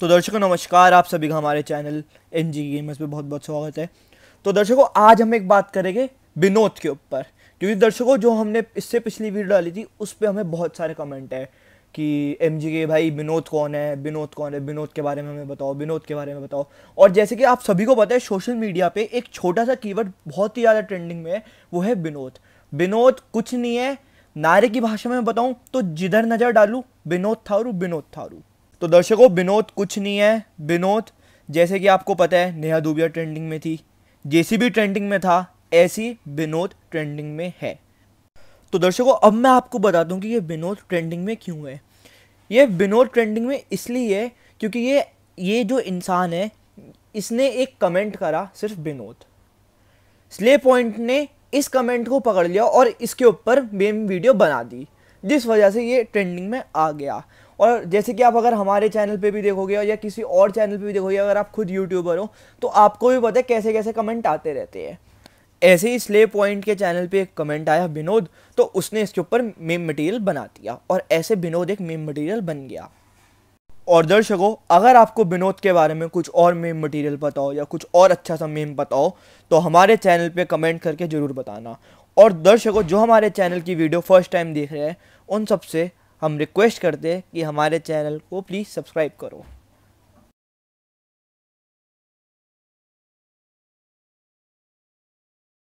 तो दर्शकों नमस्कार आप सभी का हमारे चैनल एन जी गेमर्स पे बहुत बहुत स्वागत है तो दर्शकों आज हम एक बात करेंगे विनोद के ऊपर क्योंकि दर्शकों जो हमने इससे पिछली वीडियो डाली थी उस पर हमें बहुत सारे कमेंट है कि एम जी के भाई विनोद कौन है विनोद कौन है विनोद के बारे में हमें बताओ विनोद के बारे में बताओ और जैसे कि आप सभी को पता है सोशल मीडिया पे एक छोटा सा कीवर्ड बहुत ही ज़्यादा ट्रेंडिंग में है वो है विनोद विनोद कुछ नहीं है नारे की भाषा में बताऊँ तो जिधर नज़र डालू विनोद थारू विनोद थारू तो दर्शकों विनोद कुछ नहीं है विनोद जैसे कि आपको पता है नेहा दुबिया ट्रेंडिंग में थी जैसी भी ट्रेंडिंग में था ऐसी विनोद ट्रेंडिंग में है तो दर्शकों अब मैं आपको बता दूं कि ये विनोद ट्रेंडिंग में क्यों है ये विनोद ट्रेंडिंग में इसलिए है क्योंकि ये ये जो इंसान है इसने एक कमेंट करा सिर्फ विनोद स्ले पॉइंट ने इस कमेंट को पकड़ लिया और इसके ऊपर मेम वीडियो बना दी जिस वजह से ये ट्रेंडिंग में आ गया और जैसे कि आप अगर हमारे चैनल पे भी देखोगे या किसी और चैनल पे भी देखोगे अगर आप खुद यूट्यूबर हो तो आपको भी पता है कैसे कैसे कमेंट आते रहते हैं ऐसे ही स्ले पॉइंट के चैनल पे एक कमेंट आया विनोद तो उसने इसके ऊपर मेम मटेरियल बना दिया और ऐसे विनोद एक मेम मटेरियल बन गया और दर्शकों अगर आपको विनोद के बारे में कुछ और मेम मटेरियल पता हो या कुछ और अच्छा सा मेम पता हो तो हमारे चैनल पे कमेंट करके ज़रूर बताना और दर्शकों जो हमारे चैनल की वीडियो फर्स्ट टाइम देख रहे हैं उन सबसे हम रिक्वेस्ट करते हैं कि हमारे चैनल को प्लीज़ सब्सक्राइब करो